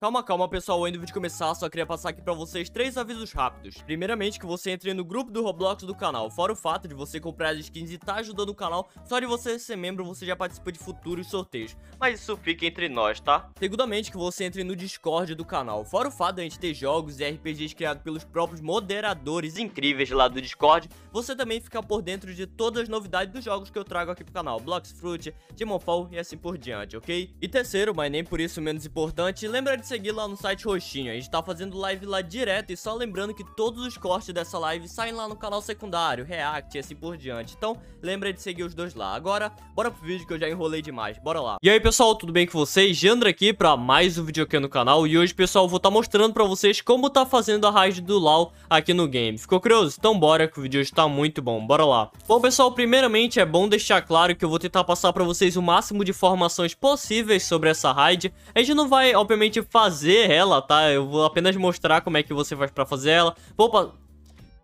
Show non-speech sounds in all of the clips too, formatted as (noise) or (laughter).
Calma, calma, pessoal. Antes do vídeo começar, só queria passar aqui pra vocês três avisos rápidos. Primeiramente, que você entre no grupo do Roblox do canal. Fora o fato de você comprar as skins e tá ajudando o canal, só de você ser membro, você já participa de futuros sorteios. Mas isso fica entre nós, tá? Segundamente, que você entre no Discord do canal. Fora o fato de a gente ter jogos e RPGs criados pelos próprios moderadores incríveis lá do Discord, você também fica por dentro de todas as novidades dos jogos que eu trago aqui pro canal. Blox Fruit, Demonfall e assim por diante, ok? E terceiro, mas nem por isso menos importante, lembra de seguir lá no site roxinho. A gente tá fazendo live lá direto e só lembrando que todos os cortes dessa live saem lá no canal secundário, react e assim por diante. Então, lembra de seguir os dois lá. Agora, bora pro vídeo que eu já enrolei demais. Bora lá. E aí, pessoal, tudo bem com vocês? Jandra aqui pra mais um vídeo aqui no canal. E hoje, pessoal, vou estar tá mostrando pra vocês como tá fazendo a raid do LoL aqui no game. Ficou curioso? Então bora que o vídeo hoje tá muito bom. Bora lá. Bom, pessoal, primeiramente é bom deixar claro que eu vou tentar passar pra vocês o máximo de informações possíveis sobre essa raid. A gente não vai, obviamente, fazer fazer ela, tá? Eu vou apenas mostrar como é que você faz pra fazer ela. Vou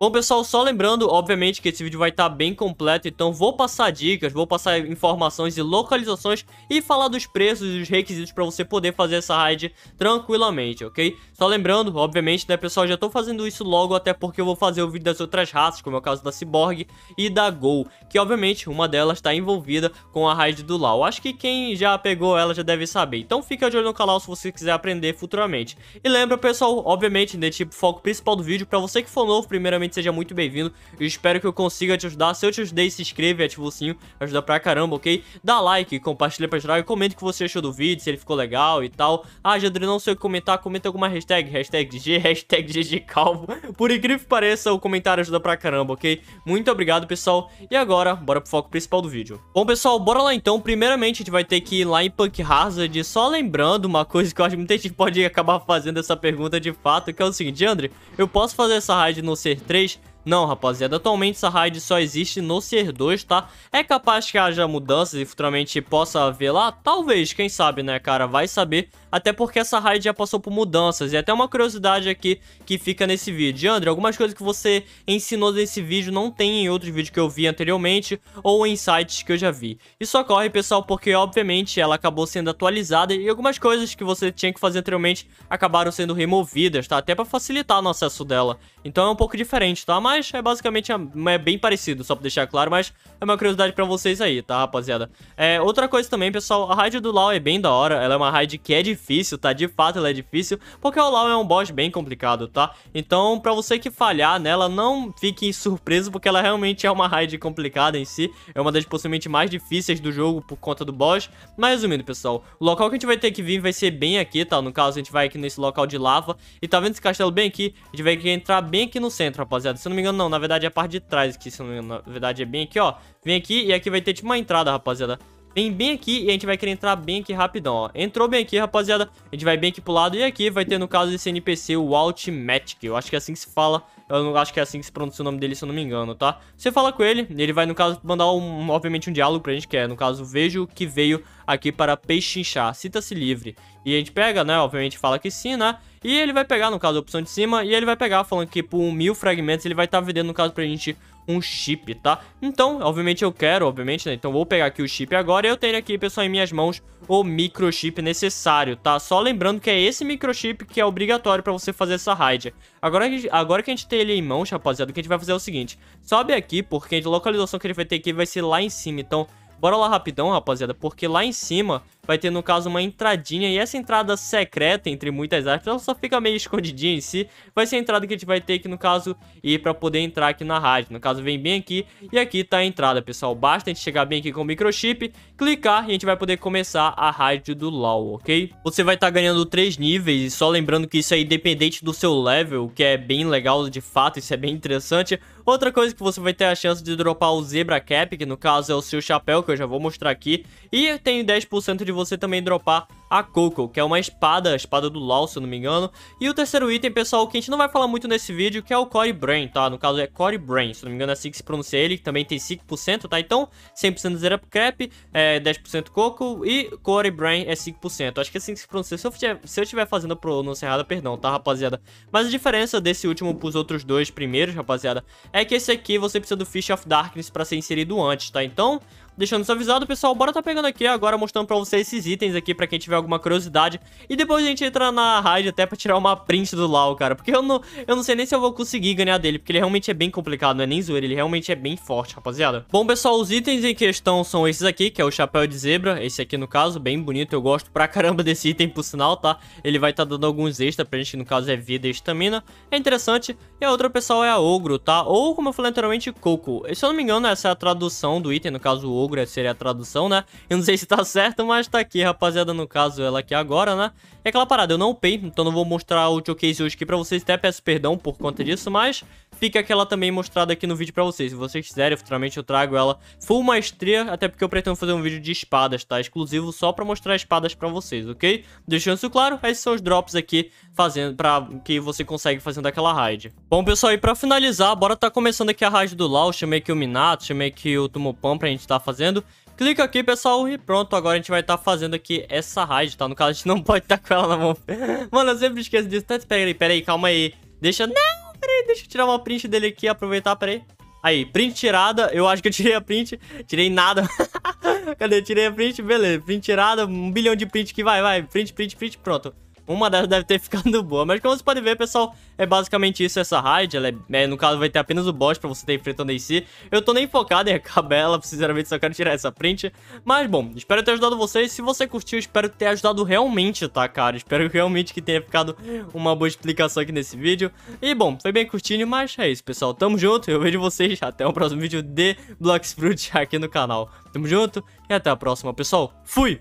Bom, pessoal, só lembrando, obviamente, que esse vídeo vai estar tá bem completo, então vou passar dicas, vou passar informações e localizações e falar dos preços e dos requisitos para você poder fazer essa raid tranquilamente, ok? Só lembrando, obviamente, né, pessoal, já estou fazendo isso logo, até porque eu vou fazer o vídeo das outras raças, como é o caso da Cyborg e da go que, obviamente, uma delas está envolvida com a raid do Lau. Acho que quem já pegou ela já deve saber, então fica de olho no canal se você quiser aprender futuramente. E lembra, pessoal, obviamente, né, tipo, foco principal do vídeo, para você que for novo, primeiramente, novamente seja muito bem-vindo. Eu espero que eu consiga te ajudar. Se eu te ajudei, se inscreve, ativa o sininho, ajuda pra caramba, ok? Dá like, compartilha pra geral e comenta o que você achou do vídeo, se ele ficou legal e tal. Ah, Jandri, não sei o que comentar, comenta alguma hashtag, hashtag G, (laughs) hashtag GG Calvo. Por incrível que pareça, o comentário ajuda pra caramba, ok? Muito obrigado, pessoal. E agora, bora pro foco principal do vídeo. Bom, pessoal, bora lá então. Primeiramente, a gente vai ter que ir lá em Punk Hazard. Só lembrando uma coisa que eu acho que muita gente pode acabar fazendo essa pergunta de fato, que é o seguinte, André, eu posso fazer essa raid no C3? 2023 não, rapaziada, atualmente essa raid só existe no Ser 2, tá? É capaz que haja mudanças e futuramente possa haver lá? Talvez, quem sabe, né, cara? Vai saber. Até porque essa raid já passou por mudanças. E até uma curiosidade aqui que fica nesse vídeo. André, algumas coisas que você ensinou nesse vídeo não tem em outros vídeos que eu vi anteriormente ou em sites que eu já vi. Isso ocorre, pessoal, porque obviamente ela acabou sendo atualizada e algumas coisas que você tinha que fazer anteriormente acabaram sendo removidas, tá? Até pra facilitar no acesso dela. Então é um pouco diferente, tá? Mas mas é basicamente é bem parecido, só pra deixar claro, mas é uma curiosidade pra vocês aí, tá, rapaziada? É, outra coisa também, pessoal, a raid do Lau é bem da hora, ela é uma raid que é difícil, tá? De fato ela é difícil, porque o Lau é um boss bem complicado, tá? Então, pra você que falhar nela, não fique surpreso, porque ela realmente é uma raid complicada em si, é uma das possivelmente mais difíceis do jogo por conta do boss. Mas resumindo, pessoal, o local que a gente vai ter que vir vai ser bem aqui, tá? No caso, a gente vai aqui nesse local de lava, e tá vendo esse castelo bem aqui? A gente vai entrar bem aqui no centro, rapaziada, se não me engano, não. Na verdade, é a parte de trás aqui, se não me engano. Na verdade, é bem aqui, ó. Vem aqui e aqui vai ter tipo uma entrada, rapaziada. Vem bem aqui e a gente vai querer entrar bem aqui rapidão, ó. Entrou bem aqui, rapaziada. A gente vai bem aqui pro lado e aqui vai ter, no caso, esse NPC, o Altmatic. Eu acho que é assim que se fala. Eu não acho que é assim que se pronuncia o nome dele, se eu não me engano, tá? Você fala com ele, ele vai, no caso, mandar, um, obviamente, um diálogo pra gente, que é, no caso, vejo que veio aqui para peixinchar cita-se livre. E a gente pega, né, obviamente fala que sim, né? E ele vai pegar, no caso, a opção de cima, e ele vai pegar falando que por mil fragmentos ele vai estar tá vendendo, no caso, pra gente um chip, tá? Então, obviamente eu quero, obviamente, né? Então vou pegar aqui o chip agora e eu tenho aqui, pessoal, em minhas mãos o microchip necessário, tá? Só lembrando que é esse microchip que é obrigatório pra você fazer essa raid. Agora, agora que a gente tem ele em mãos, rapaziada, o que a gente vai fazer é o seguinte. Sobe aqui, porque a localização que ele vai ter aqui vai ser lá em cima, então... Bora lá rapidão, rapaziada, porque lá em cima vai ter, no caso, uma entradinha. E essa entrada secreta, entre muitas aspas, ela só fica meio escondidinha em si. Vai ser a entrada que a gente vai ter que, no caso, ir para poder entrar aqui na rádio. No caso, vem bem aqui e aqui tá a entrada, pessoal. Basta a gente chegar bem aqui com o microchip, clicar e a gente vai poder começar a rádio do LoL, ok? Você vai estar tá ganhando três níveis e só lembrando que isso é independente do seu level, o que é bem legal de fato, isso é bem interessante. Outra coisa que você vai ter a chance de dropar o Zebra Cap, que no caso é o seu chapéu, que eu já vou mostrar aqui, e tem 10% de você também dropar a Coco, que é uma espada, a espada do Law, se eu não me engano. E o terceiro item, pessoal, que a gente não vai falar muito nesse vídeo, que é o Core Brain, tá? No caso é Core Brain, se eu não me engano é assim que se pronuncia ele, que também tem 5%, tá? Então, 100% Zero Up Crap, é 10% Coco e Core Brain é 5%. Acho que é assim que se pronuncia. Se eu, tiver, se eu fazendo a pronúncia errada, perdão, tá, rapaziada? Mas a diferença desse último pros outros dois primeiros, rapaziada, é que esse aqui você precisa do Fish of Darkness pra ser inserido antes, tá? Então, Deixando isso avisado, pessoal, bora tá pegando aqui agora, mostrando pra vocês esses itens aqui, pra quem tiver alguma curiosidade. E depois a gente entra na raid até pra tirar uma print do Lau, cara. Porque eu não, eu não sei nem se eu vou conseguir ganhar dele, porque ele realmente é bem complicado, não é nem zoeira, ele realmente é bem forte, rapaziada. Bom, pessoal, os itens em questão são esses aqui, que é o chapéu de zebra, esse aqui no caso, bem bonito, eu gosto pra caramba desse item, por sinal, tá? Ele vai tá dando alguns extras pra gente, que no caso é vida e estamina, é interessante. E a outra, pessoal, é a ogro, tá? Ou, como eu falei anteriormente, coco. Se eu não me engano, essa é a tradução do item, no caso, ogro seria a tradução, né? Eu não sei se tá certo, mas tá aqui, rapaziada, no caso, ela aqui agora, né? É aquela parada, eu não upei, então não vou mostrar o showcase hoje aqui pra vocês, até peço perdão por conta disso, mas fica aquela também mostrada aqui no vídeo pra vocês. Se vocês quiserem, futuramente eu trago ela full maestria, até porque eu pretendo fazer um vídeo de espadas, tá? Exclusivo só pra mostrar espadas pra vocês, ok? Deixando isso claro, esses são os drops aqui fazendo pra que você consegue fazendo aquela raid. Bom, pessoal, e pra finalizar, bora tá começando aqui a raid do Lau, chamei aqui o Minato, chamei aqui o Tumopan pra gente tá fazendo fazendo. Clica aqui, pessoal, e pronto, agora a gente vai estar tá fazendo aqui essa raid, tá? No caso, a gente não pode estar tá com ela na mão. (laughs) Mano, eu sempre esqueço disso. Tá, aí, peraí, calma aí. Deixa... Não, peraí, deixa eu tirar uma print dele aqui, aproveitar, peraí. Aí, print tirada, eu acho que eu tirei a print, tirei nada. (laughs) Cadê? Tirei a print, beleza, print tirada, um bilhão de print que vai, vai, print, print, print, pronto. Uma delas deve ter (laughs) ficado boa. Mas como você pode ver, pessoal, é basicamente isso essa raid. Ela é, é, no caso, vai ter apenas o boss pra você estar enfrentando em si. Eu tô nem focado em (laughs) acabar ela, sinceramente, só quero tirar essa print. Mas, bom, espero ter ajudado vocês. Se você curtiu, espero ter ajudado realmente, tá, cara? Espero realmente que tenha ficado uma boa explicação aqui nesse vídeo. E, bom, foi bem curtinho, mas é isso, pessoal. Tamo junto, eu vejo vocês. (laughs) Até o próximo vídeo de blocks Fruit aqui no canal. Tamo junto e até a próxima, pessoal. Fui!